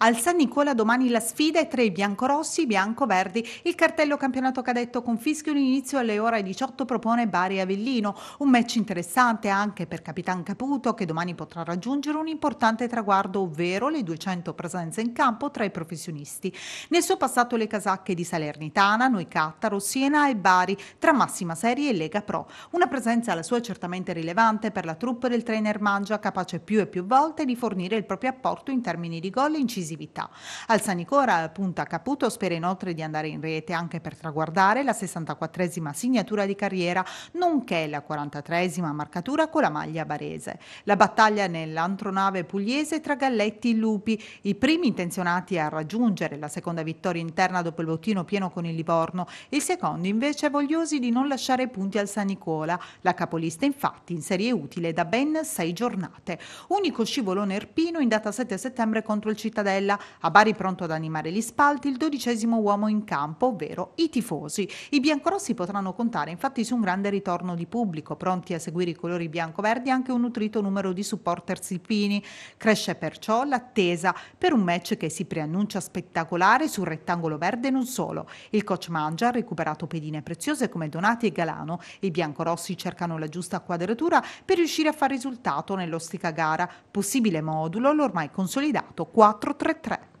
Al San Nicola domani la sfida è tra i biancorossi e i biancoverdi. Il cartello campionato cadetto con Fischio l'inizio alle ore 18 propone Bari Avellino, un match interessante anche per Capitan Caputo che domani potrà raggiungere un importante traguardo, ovvero le 200 presenze in campo tra i professionisti. Nel suo passato le casacche di Salernitana, Noicatta, Rossiena e Bari, tra massima serie e Lega Pro. Una presenza alla sua certamente rilevante per la troupe del trainer Mangia, capace più e più volte di fornire il proprio apporto in termini di gol incisivi decisività. Alzanicora punta Caputo spera inoltre di andare in rete anche per traguardare la 64esima signatura di carriera, nonché la 43esima marcatura con la maglia barese. La battaglia nell'antronave pugliese tra Galletti e Lupi, i primi intenzionati a raggiungere la seconda vittoria interna dopo il bottino pieno con il Livorno, il secondo invece vogliosi di non lasciare punti al San Nicola, la capolista infatti in serie utile da ben sei giornate. Unico scivolone erpino in data 7 settembre contro il Cittadella Marcella. A Bari pronto ad animare gli spalti il dodicesimo uomo in campo, ovvero i tifosi. I biancorossi potranno contare infatti su un grande ritorno di pubblico, pronti a seguire i colori bianco-verdi anche un nutrito numero di supporter silpini. Cresce perciò l'attesa per un match che si preannuncia spettacolare sul rettangolo verde non solo. Il coach Mangia ha recuperato pedine preziose come Donati e Galano. I biancorossi cercano la giusta quadratura per riuscire a far risultato nell'ostica gara. Possibile modulo l'ormai consolidato 4-3. 3